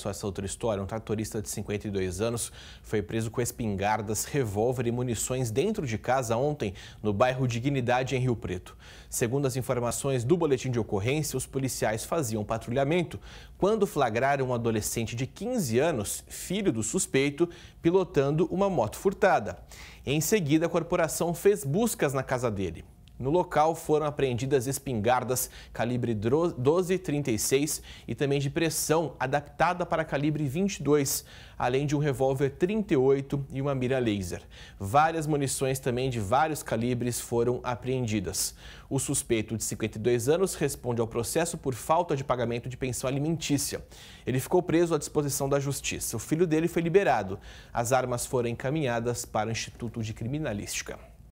Só essa outra história, um tratorista de 52 anos foi preso com espingardas, revólver e munições dentro de casa ontem, no bairro Dignidade, em Rio Preto. Segundo as informações do boletim de ocorrência, os policiais faziam patrulhamento quando flagraram um adolescente de 15 anos, filho do suspeito, pilotando uma moto furtada. Em seguida, a corporação fez buscas na casa dele. No local foram apreendidas espingardas calibre 12-36 e também de pressão adaptada para calibre 22, além de um revólver 38 e uma mira laser. Várias munições também de vários calibres foram apreendidas. O suspeito de 52 anos responde ao processo por falta de pagamento de pensão alimentícia. Ele ficou preso à disposição da justiça. O filho dele foi liberado. As armas foram encaminhadas para o Instituto de Criminalística.